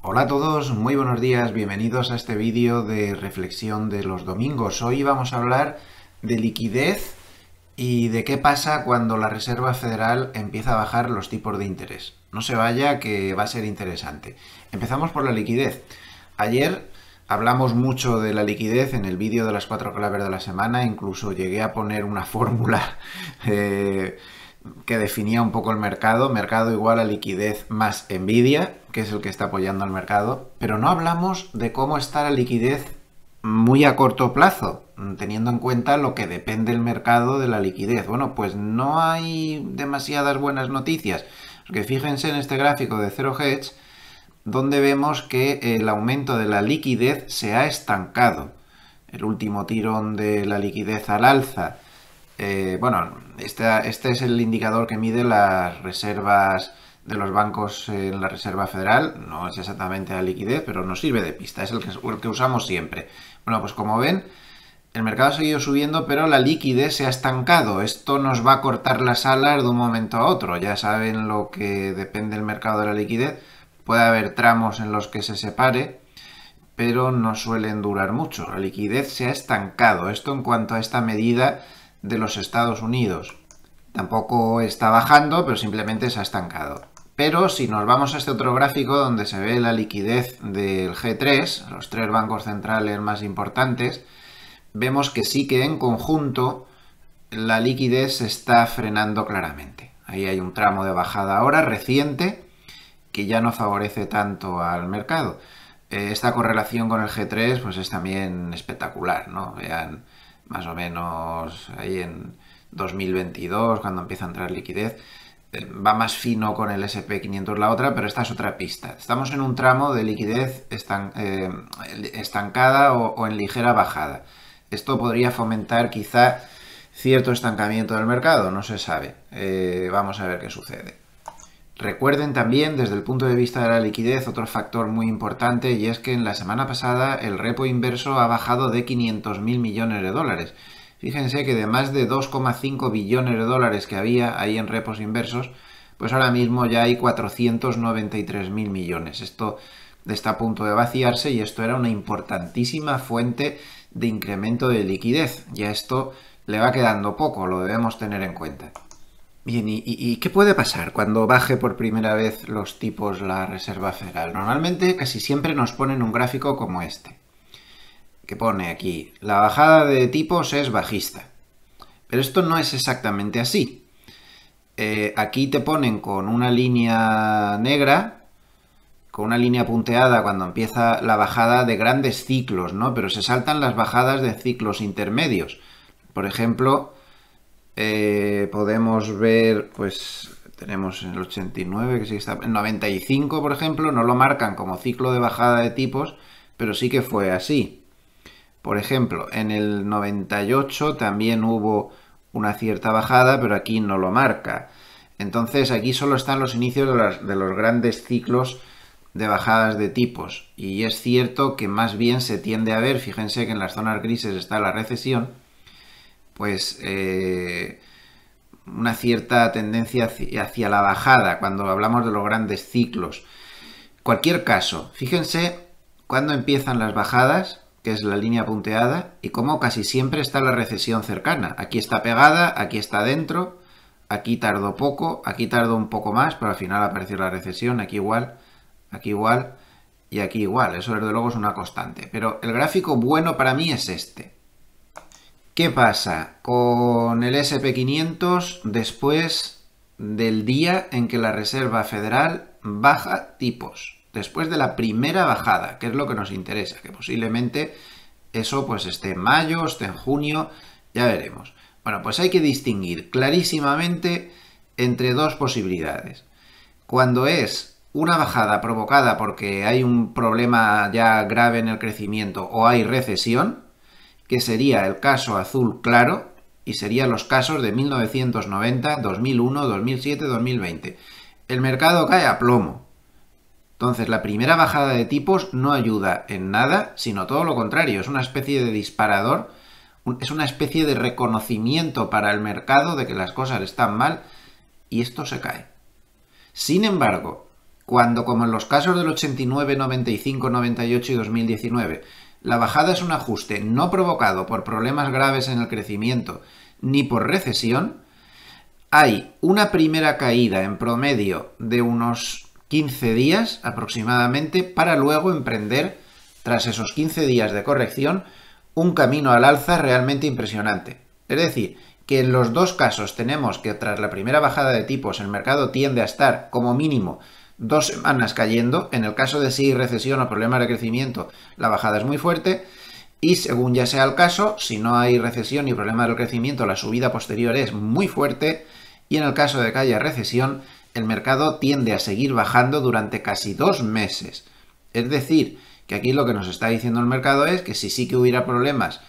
Hola a todos, muy buenos días, bienvenidos a este vídeo de reflexión de los domingos. Hoy vamos a hablar de liquidez y de qué pasa cuando la Reserva Federal empieza a bajar los tipos de interés. No se vaya que va a ser interesante. Empezamos por la liquidez. Ayer hablamos mucho de la liquidez en el vídeo de las cuatro claves de la semana, incluso llegué a poner una fórmula. Eh, que definía un poco el mercado, mercado igual a liquidez más envidia, que es el que está apoyando al mercado, pero no hablamos de cómo está la liquidez muy a corto plazo, teniendo en cuenta lo que depende el mercado de la liquidez. Bueno, pues no hay demasiadas buenas noticias, porque fíjense en este gráfico de 0 hedge, donde vemos que el aumento de la liquidez se ha estancado. El último tirón de la liquidez al alza eh, bueno, este, este es el indicador que mide las reservas de los bancos en la Reserva Federal. No es exactamente la liquidez, pero nos sirve de pista. Es el que, el que usamos siempre. Bueno, pues como ven, el mercado ha seguido subiendo, pero la liquidez se ha estancado. Esto nos va a cortar las alas de un momento a otro. Ya saben lo que depende el mercado de la liquidez. Puede haber tramos en los que se separe, pero no suelen durar mucho. La liquidez se ha estancado. Esto en cuanto a esta medida de los Estados Unidos. Tampoco está bajando, pero simplemente se ha estancado. Pero si nos vamos a este otro gráfico donde se ve la liquidez del G3, los tres bancos centrales más importantes, vemos que sí que en conjunto la liquidez se está frenando claramente. Ahí hay un tramo de bajada ahora reciente que ya no favorece tanto al mercado. Eh, esta correlación con el G3 pues es también espectacular, ¿no? Vean más o menos ahí en 2022, cuando empieza a entrar liquidez, eh, va más fino con el SP500 la otra, pero esta es otra pista. Estamos en un tramo de liquidez eh, estancada o, en ligera bajada. Esto podría fomentar quizá cierto estancamiento del mercado, no se sabe. Eh, vamos a ver qué sucede. Recuerden también, desde el punto de vista de la liquidez, otro factor muy importante y es que en la semana pasada el repo inverso ha bajado de 500.000 millones de dólares. Fíjense que de más de 2,5 billones de dólares que había ahí en repos inversos, pues ahora mismo ya hay 493.000 millones. Esto está a punto de vaciarse y esto era una importantísima fuente de incremento de liquidez. Ya esto le va quedando poco, lo debemos tener en cuenta. Bien, ¿y, qué puede pasar cuando baje por primera vez los tipos la Reserva Federal? Normalmente casi siempre nos ponen un gráfico como este, que pone aquí, la bajada de tipos es bajista. Pero esto no es exactamente así. Eh, aquí te ponen con una línea negra, con una línea punteada cuando empieza la bajada de grandes ciclos, ¿no? Pero se saltan las bajadas de ciclos intermedios. Por ejemplo, eh, podemos ver, pues tenemos el 89, que sí está, en 95 por ejemplo, no lo marcan como ciclo de bajada de tipos, pero sí que fue así. Por ejemplo, en el 98 también hubo una cierta bajada, pero aquí no lo marca. Entonces aquí solo están los inicios de los grandes ciclos de bajadas de tipos. Y es cierto que más bien se tiende a ver, fíjense que en las zonas grises está la recesión, pues eh, una cierta tendencia hacia la bajada cuando hablamos de los grandes ciclos. Cualquier caso, fíjense cuándo empiezan las bajadas, que es la línea punteada, y cómo casi siempre está la recesión cercana. Aquí está pegada, aquí está dentro, aquí tardó poco, aquí tardó un poco más, pero al final apareció la recesión, aquí igual, aquí igual y aquí igual. Eso desde luego es una constante. Pero el gráfico bueno para mí es este. ¿Qué pasa con el SP500 después del día en que la Reserva Federal baja tipos? Después de la primera bajada, que es lo que nos interesa, que posiblemente eso pues esté en mayo, esté en junio, ya veremos. Bueno, pues hay que distinguir clarísimamente entre dos posibilidades. Cuando es una bajada provocada porque hay un problema ya grave en el crecimiento o hay recesión, que sería el caso azul claro y serían los casos de 1990, 2001, 2007, 2020. El mercado cae a plomo. Entonces la primera bajada de tipos no ayuda en nada, sino todo lo contrario, es una especie de disparador, es una especie de reconocimiento para el mercado de que las cosas están mal y esto se cae. Sin embargo, cuando como en los casos del 89, 95, 98 y 2019, la bajada es un ajuste no provocado por problemas graves en el crecimiento ni por recesión. Hay una primera caída en promedio de unos 15 días aproximadamente para luego emprender, tras esos 15 días de corrección, un camino al alza realmente impresionante. Es decir, que en los dos casos tenemos que tras la primera bajada de tipos el mercado tiende a estar como mínimo dos semanas cayendo. En el caso de si recesión o problemas de crecimiento, la bajada es muy fuerte. Y según ya sea el caso, si no hay recesión y problema de crecimiento, la subida posterior es muy fuerte. Y en el caso de que haya recesión, el mercado tiende a seguir bajando durante casi dos meses. Es decir, que aquí lo que nos está diciendo el mercado es que si sí que hubiera problemas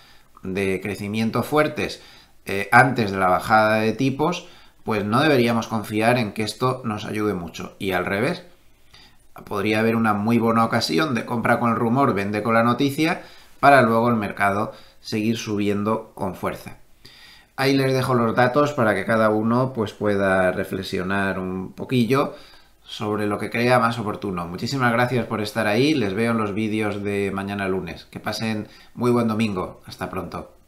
de crecimiento fuertes eh, antes de la bajada de tipos, pues no deberíamos confiar en que esto nos ayude mucho. Y al revés, podría haber una muy buena ocasión de compra con el rumor, vende con la noticia, para luego el mercado seguir subiendo con fuerza. Ahí les dejo los datos para que cada uno pues, pueda reflexionar un poquillo sobre lo que crea más oportuno. Muchísimas gracias por estar ahí, les veo en los vídeos de mañana lunes. Que pasen muy buen domingo, hasta pronto.